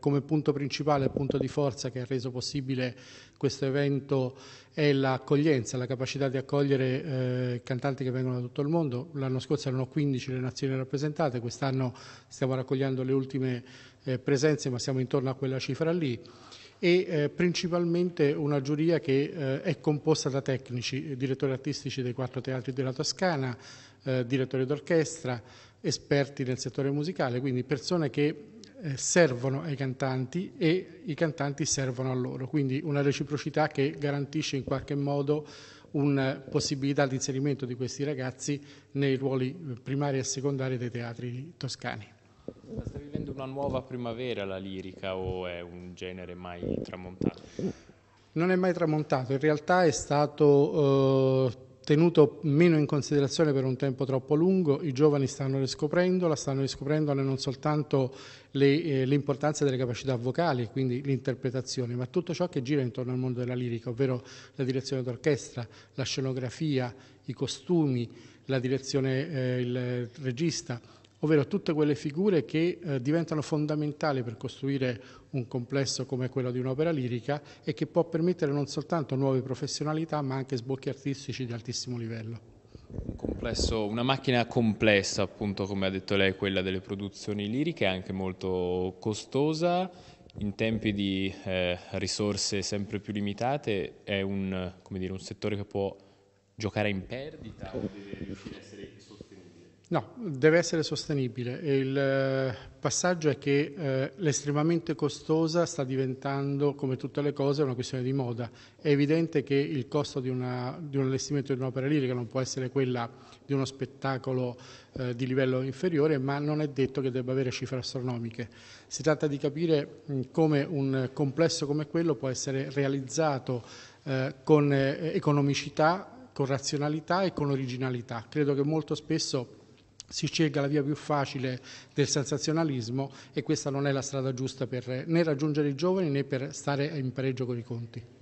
Come punto principale, punto di forza che ha reso possibile questo evento è l'accoglienza, la capacità di accogliere eh, cantanti che vengono da tutto il mondo. L'anno scorso erano 15 le nazioni rappresentate, quest'anno stiamo raccogliendo le ultime eh, presenze ma siamo intorno a quella cifra lì e eh, principalmente una giuria che eh, è composta da tecnici, eh, direttori artistici dei quattro teatri della Toscana, eh, direttori d'orchestra, esperti nel settore musicale, quindi persone che eh, servono ai cantanti e i cantanti servono a loro, quindi una reciprocità che garantisce in qualche modo una possibilità di inserimento di questi ragazzi nei ruoli eh, primari e secondari dei teatri toscani. Sta vivendo una nuova primavera la lirica o è un genere mai tramontato? Non è mai tramontato, in realtà è stato eh, tenuto meno in considerazione per un tempo troppo lungo, i giovani stanno riscoprendola, stanno riscoprendone non soltanto eh, l'importanza eh, delle capacità vocali, quindi l'interpretazione, ma tutto ciò che gira intorno al mondo della lirica, ovvero la direzione d'orchestra, la scenografia, i costumi, la direzione, eh, il regista, ovvero tutte quelle figure che eh, diventano fondamentali per costruire un complesso come quello di un'opera lirica e che può permettere non soltanto nuove professionalità ma anche sbocchi artistici di altissimo livello. Un complesso, una macchina complessa, appunto come ha detto lei, quella delle produzioni liriche, anche molto costosa, in tempi di eh, risorse sempre più limitate, è un, dire, un settore che può giocare in perdita o deve riuscire a essere sottolineato? No, deve essere sostenibile. Il eh, passaggio è che eh, l'estremamente costosa sta diventando, come tutte le cose, una questione di moda. È evidente che il costo di, una, di un allestimento di un'opera lirica non può essere quella di uno spettacolo eh, di livello inferiore, ma non è detto che debba avere cifre astronomiche. Si tratta di capire mh, come un complesso come quello può essere realizzato eh, con eh, economicità, con razionalità e con originalità. Credo che molto spesso si scelga la via più facile del sensazionalismo e questa non è la strada giusta per né raggiungere i giovani né per stare in pareggio con i conti.